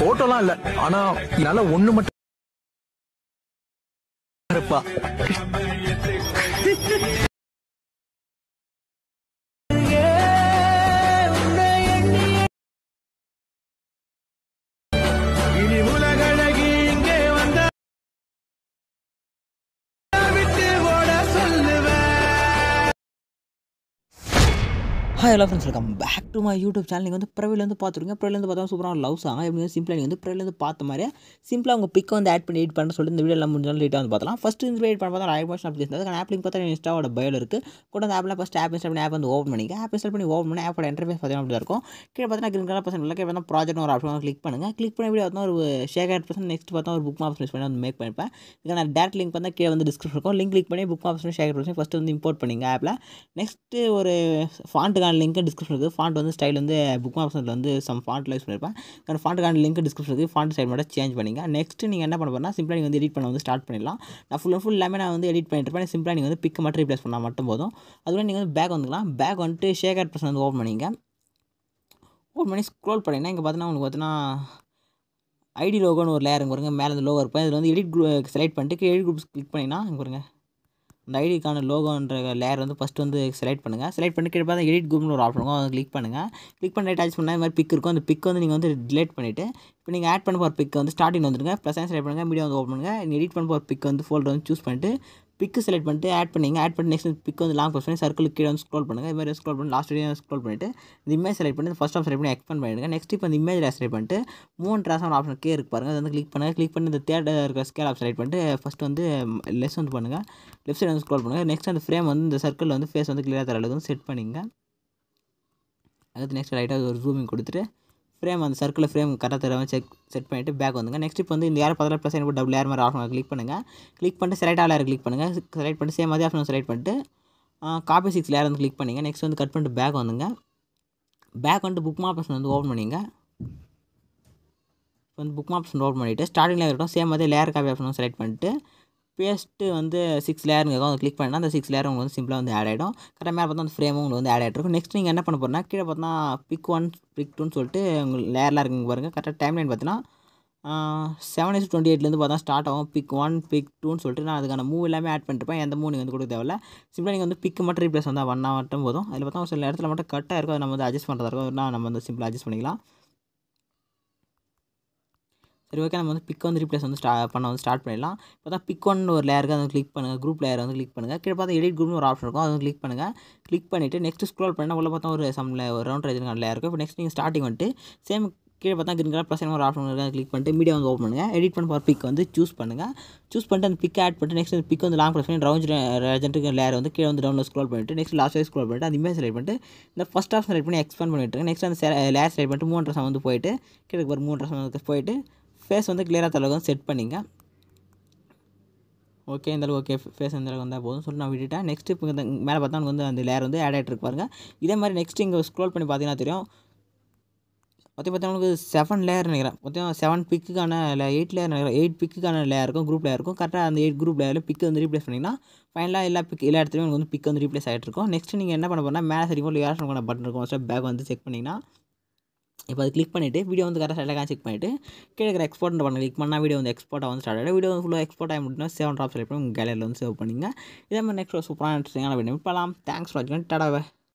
போட்டோலாம் இல்ல ஆனா என்னால ஒண்ணு மட்டும் இருப்பா hi hello friends welcome back to my YouTube channel நீங்கள் வந்து ப்ரவிலேருந்து பார்த்துருங்க ப்ரவிலேருந்து பார்த்தா சூப்பராக லவ் சாங் எப்படி வந்து சிம்பிளாக நீங்கள் வந்து ப்ரவிலேருந்து பார்த்த மாதிரி சிம்பிளாக உங்கள் பிக்கை வந்து ஆட் பண்ணி எடிட் பண்ண சொல்லிட்டு இந்த வீடியோ எல்லாம் முடிஞ்சாலும் லேட்டாக வந்து பார்த்தலாம் ஃபஸ்ட்டு இந்த வீடியோ எடிட் பண்ண பார்த்தா ஐபோஷன் வாட்ஸ் அப்படி இருந்தது ஆப் பார்த்தா இன்ஸ்டாவோட பயில் இருக்குது கூட அந்த ஆப்பில் ஃபஸ்ட் ஆப் இன்ஸ்டால் பண்ணி ஆப் வந்து ஓப்பன் பண்ணி ஆப் இன்ஸ்டால் பண்ணி ஓப்பன் பண்ணி ஆப்போட இன்டர்ஃபேஸ் பார்த்தீங்கன்னா அப்படி இருக்கும் கீழே பார்த்தா கிரீன் கலர் பர்சன் இல்லை ப்ராஜெக்ட் ஒரு ஆப்ஷன் கிளிக் பண்ணுங்கள் கிளிக் பண்ணி வீடியோ பார்த்தா ஒரு ஷேக் ஆட் பர்சன் நெக்ஸ்ட் பார்த்தா ஒரு புக் ஆப்ஷன் பண்ணி வந்து மேக் பண்ணிப்பேன் இதுக்கு நான் டேரக்ட் லிங்க் பார்த்தா கீழே வந்து டிஸ்கிரிப்ஷன் இருக்கும் லிங்க் கிளிக் பண்ணி book option shake add person first வந்து இம்போர்ட் பண்ணிங்க ஆப்பில் நெக்ஸ்ட்டு ஒரு ஃபாண்ட்டுக்கான அதுக்கான லிங்க் டிஸ்கிரிப்ஷன் இருக்குது ஃபாண்ட் வந்து ஸ்டைல் வந்து புக் ஆப்ஷனில் வந்து சம் ஃபாண்ட் யூஸ் பண்ணியிருப்பேன் அந்த ஃபாண்ட்டுக்கான லிங்க் டிஸ்கிரிப்ஷன் இருக்குது ஃபாண்ட் ஸ்டைல் மட்டும் சேஞ்ச் பண்ணிங்க நெக்ஸ்ட் நீங்கள் என்ன பண்ண போனால் சிம்பிளாக நீங்கள் வந்து எடிட் பண்ண வந்து ஸ்டார்ட் பண்ணிடலாம் நான் ஃபுல் அண்ட் ஃபுல் எல்லாமே நான் வந்து எடிட் பண்ணிட்டு இருப்பேன் சிம்பிளாக நீங்கள் வந்து பிக் மட்டும் ரீப்ளேஸ் பண்ணால் மட்டும் போதும் அதோட நீங்கள் வந்து பேக் வந்துக்கலாம் பேக் வந்துட்டு ஷேகர் பர்சன் வந்து ஓப்பன் பண்ணிங்க ஓப்பன் பண்ணி ஸ்க்ரோல் பண்ணிங்கன்னா இங்கே பார்த்தீங்கன்னா உங்களுக்கு பார்த்தீங்கன்னா ஐடி லோகோன்னு ஒரு லேயர் இங்கே வருங்க மேலே அந்த லோகோ இருப்பேன் இதில் வந்து எடிட் குரூப் செலக்ட் பண்ணிட்டு எடிட் குரூப்ஸ் கிளிக் பண்ணிங்கன்னா இங்கே வருங்க இந்த ஐடிக்கான லோகோன்ற லேயர் வந்து ஃபஸ்ட் வந்து செலக்ட் பண்ணுங்கள் செலக்ட் பண்ணி கேட்பா பார்த்தா எடிட் குரூப்னு ஒரு ஆப்ஷன் இருக்கும் அதை கிளிக் பண்ணுங்கள் கிளிக் பண்ணி அட்டாச் பண்ணால் இந்த மாதிரி பிக் இருக்கும் அந்த பிக் வந்து நீங்கள் வந்து டிலேட் பண்ணிவிட்டு இப்போ நீங்கள் ஆட் பண்ண போகிற பிக் வந்து ஸ்டார்டிங் வந்துருங்க ப்ளஸ் செலக்ட் பண்ணுங்கள் மீடியா வந்து ஓப்பன் பண்ணுங்கள் எடிட் பண்ண போகிற பிக் வந்து ஃபோல்டர் வந்து சூஸ் பண்ணிட்டு பிக்கு செலக்ட் பண்ணிட்டு ஆட் பண்ணிங்க ஆட் பண்ணி நெக்ஸ்ட் பிக் வந்து லாங் ப்ரெஸ் பண்ணி சர்க்கிள் கீழே வந்து ஸ்க்ரோல் பண்ணுங்கள் இது மாதிரி ஸ்க்ரோல் பண்ணி லாஸ்ட் வீடியோ ஸ்க்ரோல் பண்ணிட்டு இந்த இமேஜ் செலக்ட் பண்ணி ஃபஸ்ட் ஆஃப் செலக்ட் பண்ணி எக்ஸ்பெண்ட் பண்ணிடுங்க நெக்ஸ்ட் இப்போ இந்த இமேஜ் செலக்ட் பண்ணிட்டு மூணு ட்ராஸான ஆப்ஷன் கே இருக்கு பாருங்கள் அது வந்து கிளிக் பண்ணுங்கள் கிளிக் பண்ணி இந்த தேர்ட் இருக்கிற ஸ்கேல் ஆப் செலக்ட் பண்ணிட்டு ஃபஸ்ட் வந்து லெஸ் வந்து பண்ணுங்கள் லெஃப்ட் சைடு வந்து ஸ்க்ரோல் பண்ணுங்கள் நெக்ஸ்ட் அந்த ஃப்ரேம் வந்து இந்த சர்க்கிள் வந்து ஃபேஸ் வந்து கிளியராக தர அளவுக்கு வந்து செட் பண்ணிங்க அடுத்து நெக்ஸ்ட் ரைட்டாக ஒரு ஜூமிங் கொடுத்துட்டு ஃப்ரேம் அந்த சர்க்கிளில் ஃப்ரேம் கரெக்டாக தருவாங்க செக் செட் பண்ணிவிட்டு பேக் வந்துங்க நெக்ஸ்ட் இப்போ வந்து இந்த யார் பதில் ப்ளஸ் எனக்கு டபுள் ஏர் மாதிரி ஆப்ஷன் கிளிக் பண்ணுங்கள் கிளிக் பண்ணிட்டு செலக்ட் ஆல் கிளிக் பண்ணுங்கள் செலக்ட் பண்ணிட்டு சேம் மாதிரி ஆப்ஷன் செலக்ட் பண்ணிட்டு காப்பி சிக்ஸ் லேர் வந்து கிளிக் பண்ணிங்க நெக்ஸ்ட் வந்து கட் பண்ணிட்டு பேக் வந்துங்க பேக் வந்துட்டு புக் மாப்ஷன் வந்து ஓப்பன் பண்ணிங்க இப்போ வந்து புக் மாப்ஷன் ஆப்ஷன் ஓப்பன் பண்ணிவிட்டு ஸ்டார்டிங் லேயர் இருக்கும் சேம் மாதிரி லேயர் காப்பி ஆப்ஷன் செலக்ட் பண்ணிட்டு பேஸ்ட்டு வந்து சிக்ஸ் லேயருங்க இருக்கும் கிளிக் பண்ணால் அந்த சிக்ஸ் லேயர் உங்களுக்கு வந்து சிம்பிளாக வந்து ஆட் ஆகிடும் கரெக்டாக மேலே பார்த்தா அந்த ஃப்ரேமும் உங்களுக்கு வந்து ஆட் ஆகிட்ருக்கும் நெக்ஸ்ட் நீங்கள் என்ன பண்ண போகிறோம்னா கீழே பார்த்தா பிக் ஒன் பிக் டூன்னு சொல்லிட்டு உங்களுக்கு லேயர்லாம் இருக்குங்க பாருங்கள் கரெக்டாக டைம் லைன் பார்த்தீங்கன்னா செவன் எஸ் டுவெண்ட்டி எயிட்லேருந்து பார்த்தா ஸ்டார்ட் ஆகும் பிக் ஒன் பிக் டூன்னு சொல்லிட்டு நான் அதுக்கான மூவ் எல்லாமே ஆட் பண்ணிருப்பேன் எந்த மூவ் நீங்கள் வந்து கொடுக்க தேவையில்ல சிம்பிளாக நீங்கள் வந்து பிக் மட்டும் ரீப்ளேஸ் வந்தால் ஒன் மட்டும் போதும் அதில் பார்த்தா ஒரு சில இடத்துல மட்டும் கட்டாக இருக்கும் அதை நம்ம வந்து அட்ஜஸ்ட் பண்ணுறதா இருக்கும் நம்ம வந்து சிம்பிளாக அட்ஜஸ்ட் பண்ணிக்கலாம் சரி ஓகே நம்ம வந்து பிக் வந்து ரீப்ளேஸ் வந்து ஸ்டா பண்ண வந்து ஸ்டார்ட் பண்ணிடலாம் இப்போ தான் பிக் ஒன் ஒரு லேயருக்கு அதை கிளிக் பண்ணுங்கள் குரூப் லேயர் வந்து கிளிக் பண்ணுங்கள் கீழே பார்த்தா எடிட் குரூப்னு ஒரு ஆப்ஷன் இருக்கும் அதை கிளிக் பண்ணுங்கள் கிளிக் பண்ணிவிட்டு நெக்ஸ்ட் ஸ்க்ரோல் பண்ணால் உள்ள பார்த்தா ஒரு சம் ஒரு ரவுண்ட் ரைஜன் லேயர் இருக்கும் இப்போ நெக்ஸ்ட் நீங்கள் ஸ்டார்டிங் வந்துட்டு சேம் கீழே பார்த்தா கிரீன் கலர் ப்ளஸ் ஒரு ஆப்ஷன் இருக்குது கிளிக் பண்ணிட்டு மீடியா வந்து ஓப்பன் பண்ணுங்கள் எடிட் பண்ண போகிற பிக் வந்து சூஸ் பண்ணுங்கள் சூஸ் பண்ணிட்டு அந்த பிக் ஆட் பண்ணிட்டு நெக்ஸ்ட் பிக் வந்து லாங் ப்ரெஸ் பண்ணி ரவுண்ட் ரெஜென்ட்டுக்கு லேயர் வந்து கீழே வந்து டவுனில் ஸ்க்ரோல் பண்ணிட்டு நெக்ஸ்ட் லாஸ்ட் வரை ஸ்க்ரோல் பண்ணிட்டு அந்த இமேஜ் செலக்ட் பண்ணிட்டு இந்த ஃபஸ்ட் ஆஃப் செலக்ட் பண்ணி எக்ஸ்பேண்ட் பண்ணிட்டு நெக்ஸ்ட் அந்த லேயர் செலக்ட் பண்ணிட்டு மூணு ட்ரெஸ் வந்து போயிட்டு கீழே ஒரு மூணு ட்ரெஸ் போயிட்டு ஃபேஸ் வந்து கிளியராக தளவுக்கு செட் பண்ணிங்க ஓகே இந்தளவுக்கு ஓகே ஃபேஸ் அளவுக்கு வந்தால் போதும் சொல்லி நான் விட்டுட்டேன் நெக்ஸ்ட் இப்போ இந்த மேலே பார்த்தா எனக்கு வந்து அந்த லேயர் வந்து ஆட் ஆகிட்டு பாருங்க இதே மாதிரி நெக்ஸ்ட் இங்கே ஸ்க்ரோல் பண்ணி பார்த்தீங்கன்னா தெரியும் மொத்தம் பார்த்தா உங்களுக்கு செவன் லேயர் நினைக்கிறேன் பார்த்தீங்க செவன் பிக்குக்கான எயிட் லேயர் நினைக்கிறேன் எயிட் பிக்குக்கான லேயர் இருக்கும் குரூப் லேயர் இருக்கும் கரெக்டாக அந்த எயிட் குரூப் லேயரில் பிக்கு வந்து ரீப்ளேஸ் பண்ணிங்கன்னா ஃபைனலாக எல்லா பிக் எல்லா இடத்துலையும் உங்களுக்கு வந்து பிக் வந்து ரீப்ளேஸ் ஆகிட்டு இருக்கும் நெக்ஸ்ட் நீங்கள் என்ன பண்ண போனால் மேலே சரிங்க போல் யார் பட்டன் இருக்கும் ஃபஸ்ட்டு பேக் வந்து செக் பண்ணிங்கன்னா இப்போ அது கிளிக் பண்ணிவிட்டு வீடியோ வந்து கரெக்டாக ஸ்டார்டாக செக் பண்ணிவிட்டு கீழே இருக்கிற எக்ஸ்போர்ட் பண்ண கிளிக் பண்ணால் வீடியோ வந்து எக்ஸ்போர்ட்டாக வந்து ஸ்டார்ட் ஆகிடும் வீடியோ வந்து ஃபுல்லாக எக்ஸ்போர்ட் ஆகி முடியும் சேவன் ட்ராப் செலக்ட் பண்ணி கேலரியில் வந்து சேவ் பண்ணிங்க இதே மாதிரி நெக்ஸ்ட் சூப்பராக இன்ட்ரெஸ்டிங்கான வீடியோ இப்போலாம் தேங்க்ஸ் ஃபார் வாட்சிங் டாடாவே